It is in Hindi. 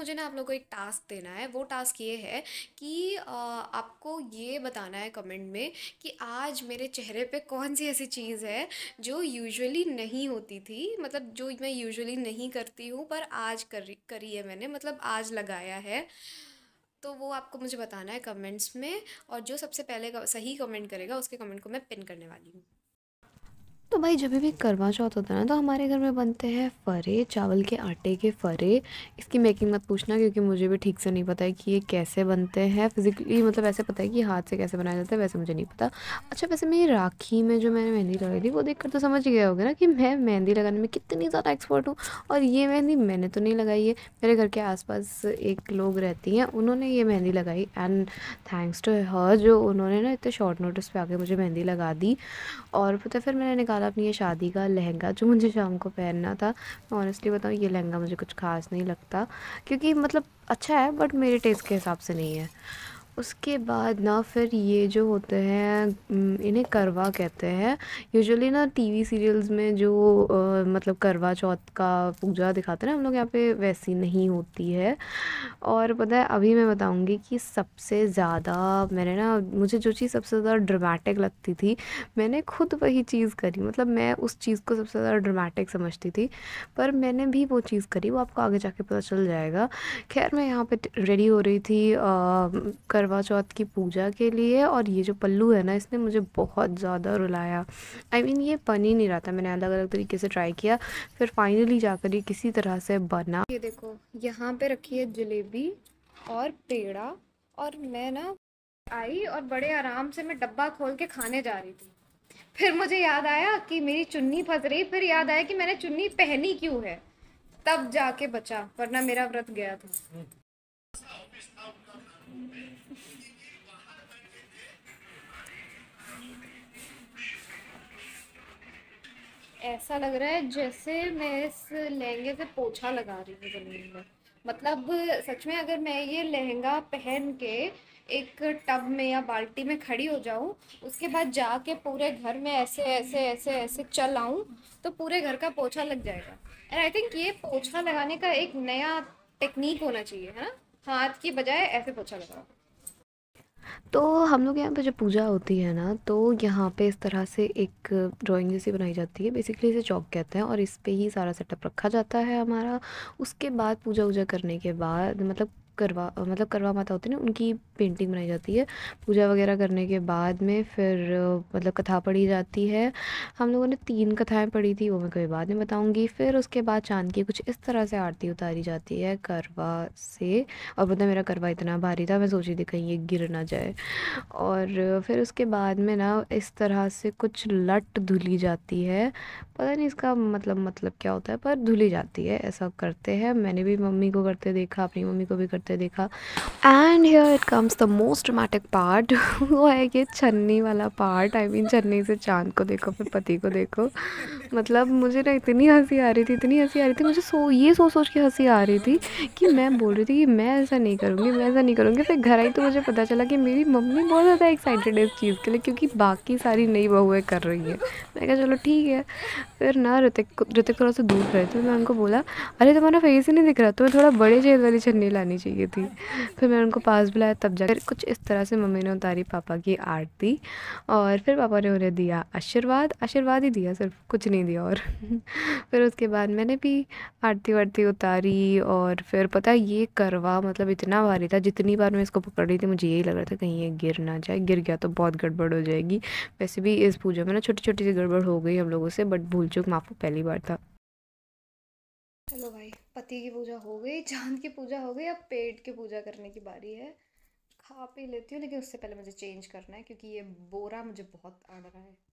मुझे ना आप लोग को एक टास्क देना है वो टास्क ये है कि आपको ये बताना है कमेंट में कि आज मेरे चेहरे पे कौन सी ऐसी चीज़ है जो यूजुअली नहीं होती थी मतलब जो मैं यूजुअली नहीं करती हूँ पर आज करी करी है मैंने मतलब आज लगाया है तो वो आपको मुझे बताना है कमेंट्स में और जो सबसे पहले सही कमेंट करेगा उसके कमेंट को मैं पिन करने वाली हूँ तो भाई जब भी करवा चौथ होता है ना तो हमारे घर में बनते हैं फ़रे चावल के आटे के फ़रे इसकी मेकिंग मत पूछना क्योंकि मुझे भी ठीक से नहीं पता है कि ये कैसे बनते हैं फिज़िकली मतलब ऐसे पता है कि हाथ से कैसे बनाया जाता है वैसे मुझे नहीं पता अच्छा वैसे मेरी राखी में जो मैंने मेहंदी लगाई थी वो देख तो समझ ही गया होगा ना कि मैं मेहंदी लगाने में कितनी ज़्यादा एक्सपर्ट हूँ और ये मेहंदी मैंने तो नहीं लगाई है मेरे घर के आस एक लोग रहती हैं उन्होंने ये मेहंदी लगाई एंड थैंक्स टू हर जो उन्होंने ना इतने शॉर्ट नोटिस पर आके मुझे मेहंदी लगा दी और पता फिर मैंने निकाल डाला अपनी ये शादी का लहंगा जो मुझे शाम को पहनना था मैं ऑनेस्टली बताऊँ ये लहंगा मुझे कुछ खास नहीं लगता क्योंकि मतलब अच्छा है बट मेरे टेस्ट के हिसाब से नहीं है उसके बाद ना फिर ये जो होते हैं इन्हें करवा कहते हैं यूजुअली ना टीवी सीरियल्स में जो आ, मतलब करवा चौथ का पूजा दिखाते हैं ना हम लोग यहाँ पे वैसी नहीं होती है और पता है अभी मैं बताऊँगी कि सबसे ज़्यादा मैंने ना मुझे जो चीज़ सबसे ज़्यादा ड्रामेटिक लगती थी मैंने खुद वही चीज़ करी मतलब मैं उस चीज़ को सबसे ज़्यादा ड्रामेटिक समझती थी पर मैंने भी वो चीज़ करी वो आपको आगे जाके पता चल जाएगा खैर मैं यहाँ पर रेडी हो रही थी करवा करवा चौथ की पूजा के लिए और ये जो पल्लू है ना इसने मुझे बहुत ज़्यादा रुलाया आई I मीन mean, ये बन ही नहीं रहा था मैंने अलग अलग तरीके से ट्राई किया फिर फाइनली जाकर ये किसी तरह से बना ये देखो यहाँ पे रखी है जलेबी और पेड़ा और मैं ना आई और बड़े आराम से मैं डब्बा खोल के खाने जा रही थी फिर मुझे याद आया कि मेरी चुन्नी फंस रही फिर याद आया कि मैंने चुन्नी पहनी क्यों है तब जाके बचा वरना मेरा व्रत गया था ऐसा लग रहा है जैसे मैं इस लहंगे से पोछा लगा रही हूँ ज़मीन में मतलब सच में अगर मैं ये लहंगा पहन के एक टब में या बाल्टी में खड़ी हो जाऊँ उसके बाद जाके पूरे घर में ऐसे ऐसे ऐसे ऐसे चल आऊँ तो पूरे घर का पोछा लग जाएगा एंड आई थिंक ये पोछा लगाने का एक नया टेक्निक होना चाहिए है ना हाथ की बजाय ऐसे पोछा लगाओ तो हम लोग यहाँ पे जब पूजा होती है ना तो यहाँ पे इस तरह से एक ड्राइंग जैसी बनाई जाती है बेसिकली इसे चौक कहते हैं और इस पे ही सारा सेटअप रखा जाता है हमारा उसके बाद पूजा वूजा करने के बाद मतलब करवा मतलब करवा माता होती है ना उनकी पेंटिंग बनाई जाती है पूजा वगैरह करने के बाद में फिर मतलब कथा पढ़ी जाती है हम लोगों ने तीन कथाएं पढ़ी थी वो मैं कभी बाद में बताऊँगी फिर उसके बाद चांद की कुछ इस तरह से आरती उतारी जाती है करवा से और पता मेरा करवा इतना भारी था मैं सोची थी कहीं ये गिर ना जाए और फिर उसके बाद में ना इस तरह से कुछ लट धुली जाती है पता नहीं इसका मतलब मतलब क्या होता है पर धुली जाती है ऐसा करते हैं मैंने भी मम्मी को करते देखा अपनी मम्मी को भी करते करते देखा and here it comes the most dramatic part वो है ये छन्नी वाला पार्ट आई मीन छन्नी से चांद को देखो फिर पति को देखो मतलब मुझे ना इतनी हंसी आ रही थी इतनी हंसी आ रही थी मुझे सो ये सोच सोच के हंसी आ रही थी कि मैं बोल रही थी कि मैं ऐसा नहीं करूँगी मैं ऐसा नहीं करूँगी फिर घर आई तो मुझे पता चला कि मेरी मम्मी बहुत ज़्यादा एक्साइटेड है इस चीज़ के लिए क्योंकि बाकी सारी नई बहुएँ कर रही है मैं कहा चलो ठीक है फिर ना ऋतिक ऋतिक थोड़ा सा दूर रहे थे मैं उनको बोला अरे तुम्हारा फेस ही नहीं दिख रहा तुम्हें थोड़ा बड़े जेल वाली छन्नी लानी चाहिए थी फिर मैं उनको पास बुलाया तब जाकर कुछ इस तरह से मम्मी ने उतारी पापा की आरती और फिर पापा ने उन्हें दिया आशीर्वाद आशीर्वाद ही दिया सिर्फ कुछ नहीं नहीं दिया और फिर उसके बाद मैंने भी आरती वारती उतारी और फिर पता ये करवा मतलब इतना भारी था जितनी बार मैं इसको पकड़ रही थी मुझे यही लग रहा था कहीं ये गिर ना जाए गिर गया तो बहुत गड़बड़ हो जाएगी वैसे भी इस पूजा में ना छोटी छोटी सी गड़बड़ हो गई हम लोगों से बट भूल चुक माफ़ो पहली बार था हेलो भाई पति की पूजा हो गई चांद की पूजा हो गई अब पेट की पूजा करने की बारी है खा पी लेती हूँ लेकिन उससे पहले मुझे चेंज करना है क्योंकि ये बोरा मुझे बहुत आड़ रहा है